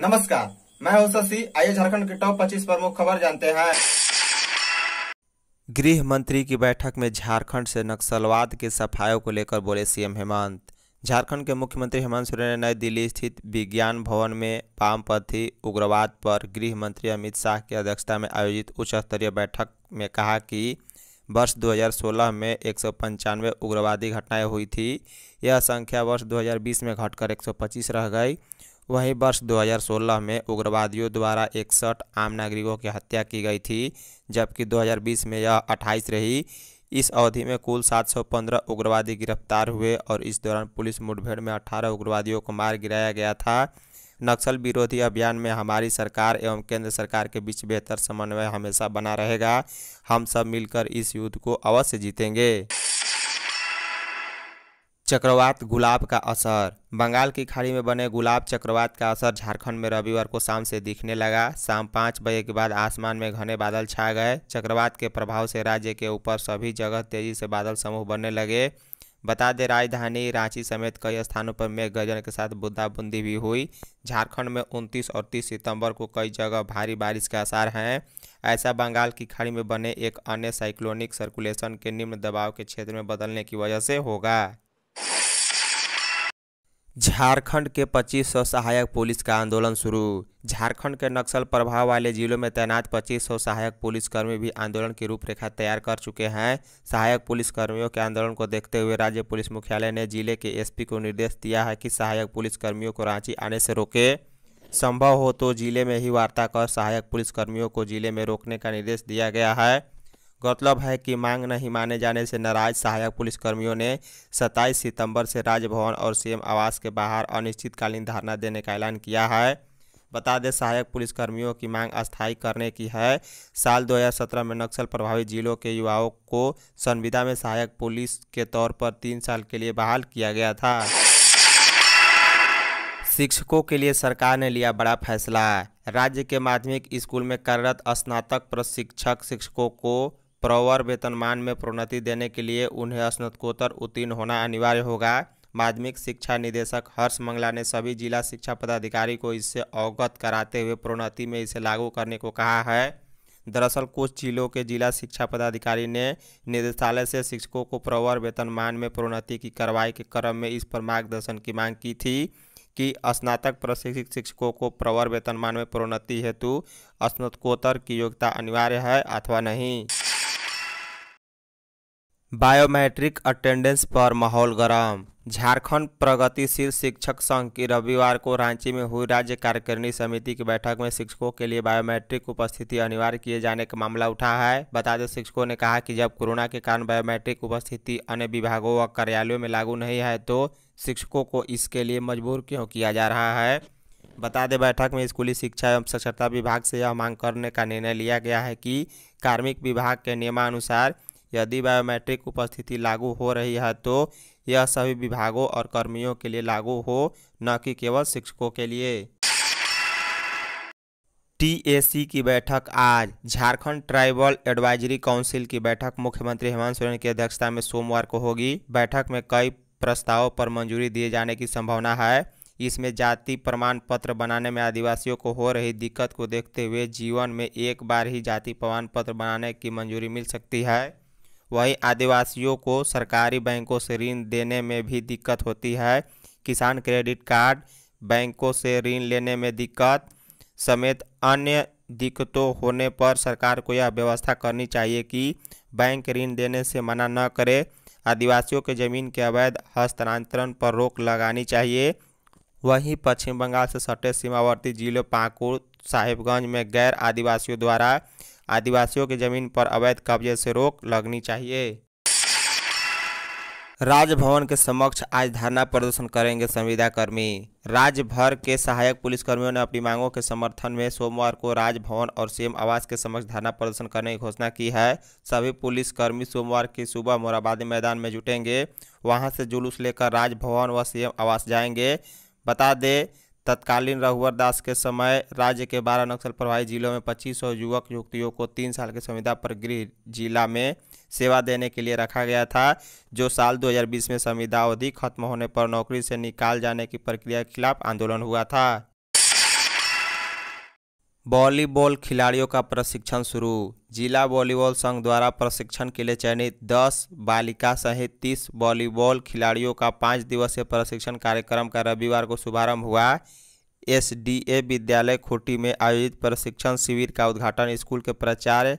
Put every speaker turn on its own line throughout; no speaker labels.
नमस्कार मैं हूं शशि आइए झारखंड के टॉप 25 प्रमुख खबर जानते हैं गृह मंत्री की बैठक में झारखंड से नक्सलवाद के सफायों को लेकर बोले सीएम हेमंत झारखंड के मुख्यमंत्री हेमंत सोरेन ने नई दिल्ली स्थित विज्ञान भवन में वामपंथी उग्रवाद पर गृह मंत्री अमित शाह की अध्यक्षता में आयोजित उच्च स्तरीय बैठक में कहा कि वर्ष 2016 में एक उग्रवादी घटनाएं हुई थी यह संख्या वर्ष 2020 में घटकर 125 रह गई वहीं वर्ष 2016 में उग्रवादियों द्वारा इकसठ आम नागरिकों की हत्या की गई थी जबकि 2020 में यह 28 रही इस अवधि में कुल 715 उग्रवादी गिरफ्तार हुए और इस दौरान पुलिस मुठभेड़ में 18 उग्रवादियों को मार गिराया गया था नक्सल विरोधी अभियान में हमारी सरकार एवं केंद्र सरकार के बीच बेहतर समन्वय हमेशा बना रहेगा हम सब मिलकर इस युद्ध को अवश्य जीतेंगे चक्रवात गुलाब का असर बंगाल की खाड़ी में बने गुलाब चक्रवात का असर झारखंड में रविवार को शाम से दिखने लगा शाम पाँच बजे के बाद आसमान में घने बादल छा गए चक्रवात के प्रभाव से राज्य के ऊपर सभी जगह तेजी से बादल समूह बनने लगे बता दें राजधानी रांची समेत कई स्थानों पर मेघ गर्जन के साथ बूंदाबूंदी भी हुई झारखंड में उनतीस और तीस सितंबर को कई जगह भारी बारिश के आसार हैं ऐसा बंगाल की खाड़ी में बने एक अन्य साइक्लोनिक सर्कुलेशन के निम्न दबाव के क्षेत्र में बदलने की वजह से होगा झारखंड के 2500 सहायक पुलिस का आंदोलन शुरू झारखंड के नक्सल प्रभाव वाले जिलों में तैनात 2500 सहायक पुलिसकर्मी भी आंदोलन की रूपरेखा तैयार कर चुके हैं सहायक पुलिसकर्मियों के आंदोलन को देखते हुए राज्य पुलिस मुख्यालय ने जिले के एसपी को निर्देश दिया है कि सहायक पुलिसकर्मियों को रांची आने से रोके संभव हो तो जिले में ही वार्ता कर सहायक पुलिसकर्मियों को जिले में रोकने का निर्देश दिया गया है गौरतलब है कि मांग नहीं माने जाने से नाराज सहायक पुलिसकर्मियों ने 27 सितंबर से राजभवन और सीएम आवास के बाहर अनिश्चितकालीन धरना देने का ऐलान किया है बता दें सहायक पुलिसकर्मियों की मांग अस्थायी करने की है साल 2017 में नक्सल प्रभावित जिलों के युवाओं को संविदा में सहायक पुलिस के तौर पर तीन साल के लिए बहाल किया गया था शिक्षकों के लिए सरकार ने लिया बड़ा फैसला राज्य के माध्यमिक स्कूल में कार्यरत स्नातक प्रशिक्षक शिक्षकों को प्रवर वेतनमान में प्रोन्नति देने के लिए उन्हें स्नातकोत्तर उत्तीर्ण होना अनिवार्य होगा माध्यमिक शिक्षा निदेशक हर्ष मंगला ने सभी जिला शिक्षा पदाधिकारी को इससे अवगत कराते हुए प्रोन्नति में इसे लागू करने को कहा है दरअसल कुछ जिलों के जिला शिक्षा पदाधिकारी ने निदेशालय से शिक्षकों को प्रवर वेतनमान में प्रोन्नति की कार्रवाई के क्रम में इस पर मार्गदर्शन की मांग की थी कि स्नातक प्रशिक्षित शिक्षकों को प्रवर वेतनमान में प्रोन्नति हेतु स्नातकोत्तर की योग्यता अनिवार्य है अथवा नहीं बायोमेट्रिक अटेंडेंस पर माहौल गरम झारखंड प्रगतिशील शिक्षक संघ की रविवार को रांची में हुई राज्य कार्यकारिणी समिति की बैठक में शिक्षकों के लिए बायोमेट्रिक उपस्थिति अनिवार्य किए जाने का मामला उठा है बता दें शिक्षकों ने कहा कि जब कोरोना के कारण बायोमेट्रिक उपस्थिति अन्य विभागों व कार्यालयों में लागू नहीं है तो शिक्षकों को इसके लिए मजबूर क्यों किया जा रहा है बता दें बैठक में स्कूली शिक्षा एवं साक्षरता विभाग से यह मांग करने का निर्णय लिया गया है कि कार्मिक विभाग के नियमानुसार यदि बायोमेट्रिक उपस्थिति लागू हो रही है तो यह सभी विभागों और कर्मियों के लिए लागू हो न कि केवल शिक्षकों के लिए टीएसी की बैठक आज झारखंड ट्राइबल एडवाइजरी काउंसिल की बैठक मुख्यमंत्री हेमंत सोरेन की अध्यक्षता में सोमवार को होगी बैठक में कई प्रस्तावों पर मंजूरी दिए जाने की संभावना है इसमें जाति प्रमाण पत्र बनाने में आदिवासियों को हो रही दिक्कत को देखते हुए जीवन में एक बार ही जाति प्रमाण पत्र बनाने की मंजूरी मिल सकती है वहीं आदिवासियों को सरकारी बैंकों से ऋण देने में भी दिक्कत होती है किसान क्रेडिट कार्ड बैंकों से ऋण लेने में दिक्कत समेत अन्य दिक्कतों होने पर सरकार को यह व्यवस्था करनी चाहिए कि बैंक ऋण देने से मना न करे आदिवासियों के जमीन के अवैध हस्तांतरण पर रोक लगानी चाहिए वहीं पश्चिम बंगाल से सटे सीमावर्ती जिलों पाकुड़ साहिबगंज में गैर आदिवासियों द्वारा आदिवासियों की जमीन पर अवैध कब्जे से रोक लगनी चाहिए राजभवन के समक्ष आज धरना प्रदर्शन करेंगे संविदा कर्मी राज्य भर के सहायक पुलिसकर्मियों ने अपनी मांगों के समर्थन में सोमवार को राजभवन और सीएम आवास के समक्ष धरना प्रदर्शन करने की घोषणा की है सभी पुलिसकर्मी सोमवार की सुबह मोराबादी मैदान में जुटेंगे वहां से जुलूस लेकर राजभवन व सीएम आवास जाएंगे बता दें तत्कालीन रघुवर दास के समय राज्य के बारह नक्सल प्रभावित जिलों में पच्चीस सौ युवक युवतियों को तीन साल के संविदा पर गृह जिला में सेवा देने के लिए रखा गया था जो साल 2020 में संविदा अवधि खत्म होने पर नौकरी से निकाल जाने की प्रक्रिया के खिलाफ आंदोलन हुआ था वॉलीबॉल खिलाड़ियों का प्रशिक्षण शुरू जिला वॉलीबॉल संघ द्वारा प्रशिक्षण के लिए चयनित 10 बालिका सहित 30 वॉलीबॉल खिलाड़ियों का पाँच दिवसीय प्रशिक्षण कार्यक्रम का रविवार को शुभारंभ हुआ एसडीए विद्यालय खूटी में आयोजित प्रशिक्षण शिविर का उद्घाटन स्कूल के प्राचार्य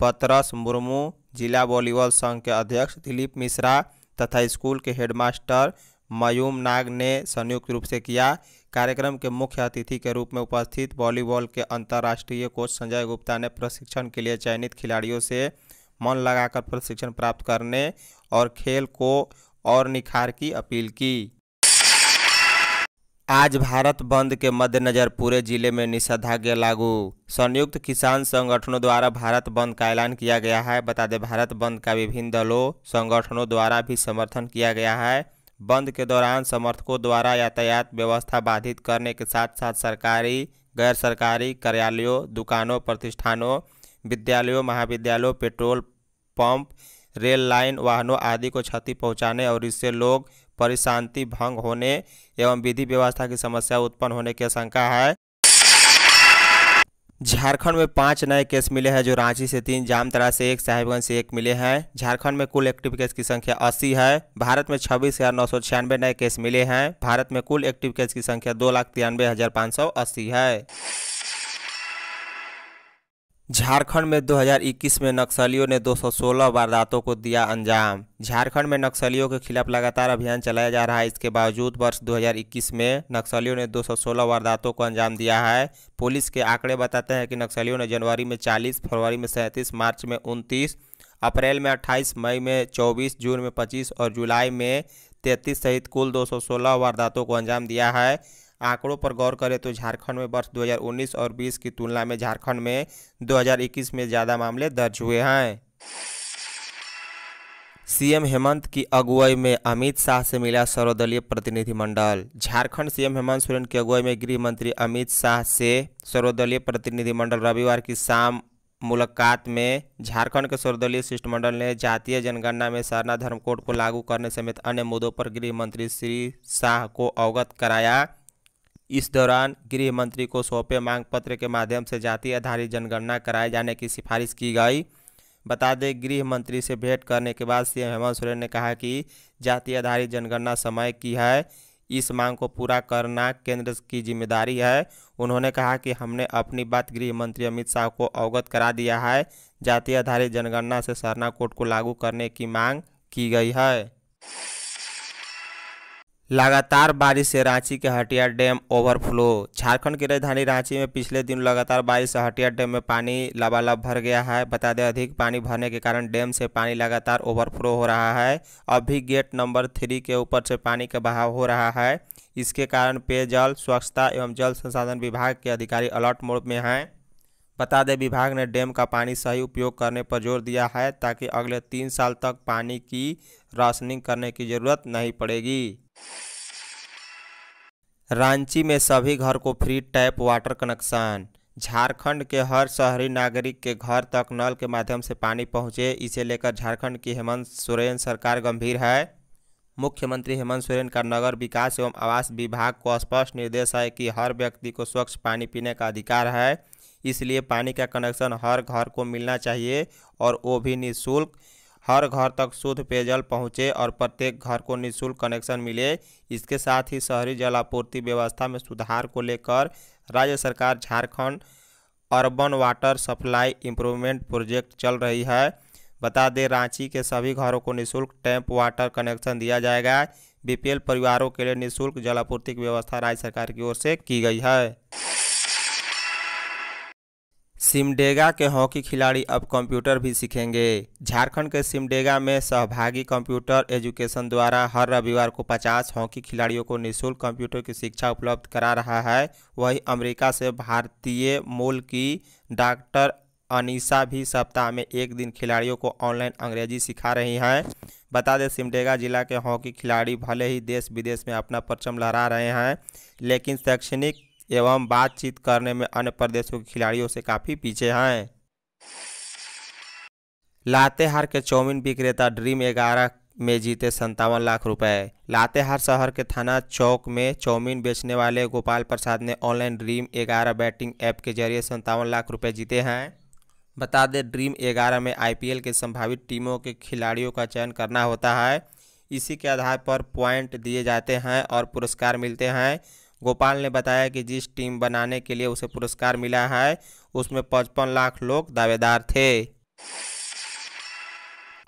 पतरस मुर्मू जिला वॉलीबॉल संघ के अध्यक्ष दिलीप मिश्रा तथा स्कूल के हेडमास्टर मयूम नाग ने संयुक्त रूप से किया कार्यक्रम के मुख्य अतिथि के रूप में उपस्थित वॉलीबॉल के अंतर्राष्ट्रीय कोच संजय गुप्ता ने प्रशिक्षण के लिए चयनित खिलाड़ियों से मन लगाकर प्रशिक्षण प्राप्त करने और खेल को और निखार की अपील की आज भारत बंद के मद्देनज़र पूरे जिले में निषेधाज्ञा लागू संयुक्त किसान संगठनों द्वारा भारत बंद का ऐलान किया गया है बता दें भारत बंद का विभिन्न दलों संगठनों द्वारा भी समर्थन किया गया है बंद के दौरान समर्थकों द्वारा यातायात व्यवस्था बाधित करने के साथ साथ सरकारी गैर सरकारी कार्यालयों दुकानों प्रतिष्ठानों विद्यालयों महाविद्यालयों पेट्रोल पंप रेल लाइन वाहनों आदि को क्षति पहुंचाने और इससे लोग परिशांति भंग होने एवं विधि व्यवस्था की समस्या उत्पन्न होने की आशंका है झारखंड में पांच नए केस मिले हैं जो रांची से तीन जामतरा से एक साहिबगंज से एक मिले हैं झारखंड में कुल एक्टिव केस की संख्या 80 है भारत में छब्बीस हज़ार नौ सौ छियानवे नए केस मिले हैं भारत में कुल एक्टिव केस की संख्या दो लाख तिरानवे हज़ार पाँच सौ अस्सी है झारखंड में 2021 में नक्सलियों ने 216 वारदातों को दिया अंजाम झारखंड में नक्सलियों के खिलाफ लगातार अभियान चलाया जा रहा है इसके बावजूद वर्ष 2021 में नक्सलियों ने 216 वारदातों को अंजाम दिया है पुलिस के आंकड़े बताते हैं कि नक्सलियों ने जनवरी में 40 फरवरी में सैंतीस मार्च में उनतीस अप्रैल में 28 मई में 24 जून में 25 और जुलाई में 33 सहित कुल 216 वारदातों को अंजाम दिया है आंकड़ों पर गौर करें तो झारखंड में वर्ष 2019 और 20 की तुलना में झारखंड में 2021 में ज़्यादा मामले दर्ज हुए हैं सीएम हेमंत की अगुवाई में अमित शाह से मिला सर्वदलीय प्रतिनिधिमंडल झारखंड सीएम हेमंत सोरेन की अगुवाई में गृह मंत्री अमित शाह से सर्वदलीय प्रतिनिधिमंडल रविवार की शाम मुलाकात में झारखंड के सर्वदलीय शिष्टमंडल ने जातीय जनगणना में सरना धर्म कोड को लागू करने समेत अन्य मुद्दों पर गृह मंत्री श्री शाह को अवगत कराया इस दौरान गृह मंत्री को सौंपे मांग पत्र के माध्यम से जाति आधारित जनगणना कराए जाने की सिफारिश की गई बता दें गृह मंत्री से भेंट करने के बाद सीएम हेमंत सोरेन ने कहा कि जाति आधारित जनगणना समय की है इस मांग को पूरा करना केंद्र की जिम्मेदारी है उन्होंने कहा कि हमने अपनी बात गृह मंत्री अमित शाह को अवगत करा दिया है जाति आधारित जनगणना से सरना कोड को लागू करने की मांग की गई है लगातार बारिश से रांची के हटिया डैम ओवरफ्लो झारखंड की राजधानी रांची में पिछले दिन लगातार बारिश से हटिया डैम में पानी लबालब भर गया है बता दें अधिक पानी भरने के कारण डैम से पानी लगातार ओवरफ्लो हो रहा है अभी गेट नंबर थ्री के ऊपर से पानी का बहाव हो रहा है इसके कारण पेयजल स्वच्छता एवं जल संसाधन विभाग के अधिकारी अलर्ट मोड में हैं बता दें विभाग ने डैम का पानी सही उपयोग करने पर जोर दिया है ताकि अगले तीन साल तक पानी की राशनिंग करने की जरूरत नहीं पड़ेगी रांची में सभी घर को free tap water connection Jharkhand के हर शहरी नागरिक के घर तक नल के माध्यम से पानी पहुंचे इसे लेकर झारखंड की हेमंत सोरेन सरकार गंभीर है मुख्यमंत्री हेमंत सोरेन का नगर विकास एवं आवास विभाग को स्पष्ट निर्देश है कि हर व्यक्ति को स्वच्छ पानी पीने का अधिकार है इसलिए पानी का कनेक्शन हर घर को मिलना चाहिए और वो भी निःशुल्क हर घर तक शुद्ध पेयजल पहुँचे और प्रत्येक घर को निःशुल्क कनेक्शन मिले इसके साथ ही शहरी जल आपूर्ति व्यवस्था में सुधार को लेकर राज्य सरकार Jharkhand urban water supply improvement project चल रही है बता दें रांची के सभी घरों को निःशुल्क टैंप वाटर कनेक्शन दिया जाएगा बीपीएल परिवारों के लिए निःशुल्क जलापूर्ति की व्यवस्था राज्य सरकार की ओर से की गई है सिमडेगा के हॉकी खिलाड़ी अब कंप्यूटर भी सीखेंगे झारखंड के सिमडेगा में सहभागी कंप्यूटर एजुकेशन द्वारा हर रविवार को 50 हॉकी खिलाड़ियों को निशुल्क कंप्यूटर की शिक्षा उपलब्ध करा रहा है वहीं अमेरिका से भारतीय मूल की डॉक्टर अनिशा भी सप्ताह में एक दिन खिलाड़ियों को ऑनलाइन अंग्रेजी सिखा रही हैं बता दें सिमडेगा जिला के हॉकी खिलाड़ी भले ही देश विदेश में अपना परचम लहरा रहे हैं लेकिन शैक्षणिक एवं बातचीत करने में अन्य प्रदेशों के खिलाड़ियों से काफ़ी पीछे हैं लातेहार के चौमिन विक्रेता ड्रीम एगारह में जीते संतावन लाख रुपए लातेहार शहर के थाना चौक में चौमिन बेचने वाले गोपाल प्रसाद ने ऑनलाइन ड्रीम एगारह बैटिंग ऐप के जरिए संतावन लाख रुपए जीते हैं बता दें ड्रीम एगारह में आईपीएल के संभावित टीमों के खिलाड़ियों का चयन करना होता है इसी के आधार पर पॉइंट दिए जाते हैं और पुरस्कार मिलते हैं गोपाल ने बताया कि जिस टीम बनाने के लिए उसे पुरस्कार मिला है उसमें पचपन लाख लोग दावेदार थे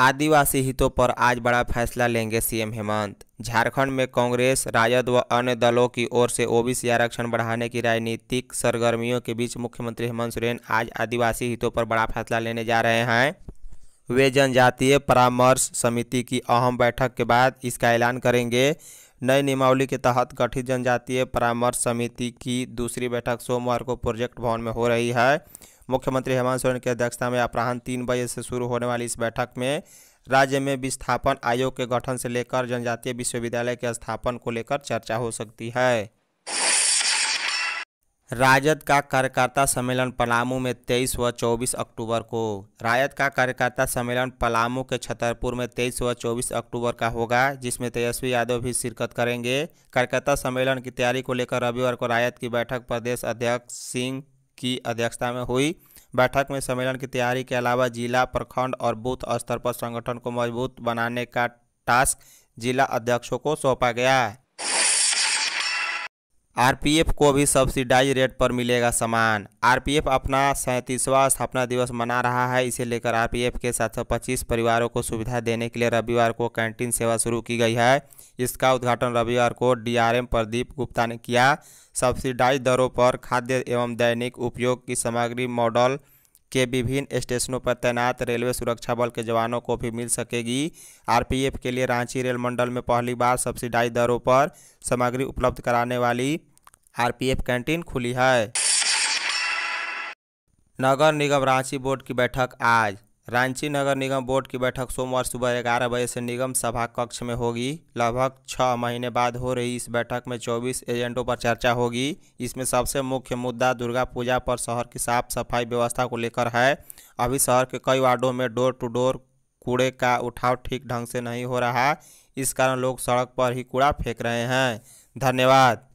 आदिवासी हितों पर आज बड़ा फैसला लेंगे सीएम हेमंत झारखंड में कांग्रेस राजद व अन्य दलों की ओर से ओबीसी आरक्षण बढ़ाने की राजनीतिक सरगर्मियों के बीच मुख्यमंत्री हेमंत सोरेन आज आदिवासी हितों पर बड़ा फैसला लेने जा रहे हैं वे जनजातीय परामर्श समिति की अहम बैठक के बाद इसका ऐलान करेंगे नई नियमावली के तहत गठित जनजातीय परामर्श समिति की दूसरी बैठक सोमवार को प्रोजेक्ट भवन में हो रही है मुख्यमंत्री हेमंत सोरेन की अध्यक्षता में अपराह्न तीन बजे से शुरू होने वाली इस बैठक में राज्य में विस्थापन आयोग के गठन से लेकर जनजातीय विश्वविद्यालय के स्थापन को लेकर चर्चा हो सकती है राजद का कार्यकर्ता सम्मेलन पलामू में 23 व 24 अक्टूबर को राजद का कार्यकर्ता सम्मेलन पलामू के छतरपुर में 23 व 24 अक्टूबर का होगा जिसमें तेजस्वी यादव भी शिरकत करेंगे कार्यकर्ता सम्मेलन की तैयारी को लेकर रविवार को राजद की बैठक प्रदेश अध्यक्ष सिंह की अध्यक्षता में हुई बैठक में सम्मेलन की तैयारी के अलावा जिला प्रखंड और बूथ स्तर पर संगठन को मजबूत बनाने का टास्क जिला अध्यक्षों को सौंपा गया आरपीएफ को भी सब्सिडाइज रेट पर मिलेगा सामान आरपीएफ अपना सैंतीसवां स्थापना दिवस मना रहा है इसे लेकर आरपीएफ के 725 परिवारों को सुविधा देने के लिए रविवार को कैंटीन सेवा शुरू की गई है इसका उद्घाटन रविवार को डीआरएम प्रदीप गुप्ता ने किया सब्सिडाइज दरों पर खाद्य एवं दैनिक उपयोग की सामग्री मॉडल के विभिन्न स्टेशनों पर तैनात रेलवे सुरक्षा बल के जवानों को भी मिल सकेगी आरपीएफ के लिए रांची रेल मंडल में पहली बार सब्सिडाइज दरों पर सामग्री उपलब्ध कराने वाली आरपीएफ कैंटीन खुली है नगर निगम रांची बोर्ड की बैठक आज रांची नगर निगम बोर्ड की बैठक सोमवार सुबह ग्यारह बजे से निगम सभा कक्ष में होगी लगभग छः महीने बाद हो रही इस बैठक में 24 एजेंटों पर चर्चा होगी इसमें सबसे मुख्य मुद्दा दुर्गा पूजा पर शहर की साफ सफाई व्यवस्था को लेकर है अभी शहर के कई वार्डों में डोर टू डोर कूड़े का उठाव ठीक ढंग से नहीं हो रहा इस कारण लोग सड़क पर ही कूड़ा फेंक रहे हैं धन्यवाद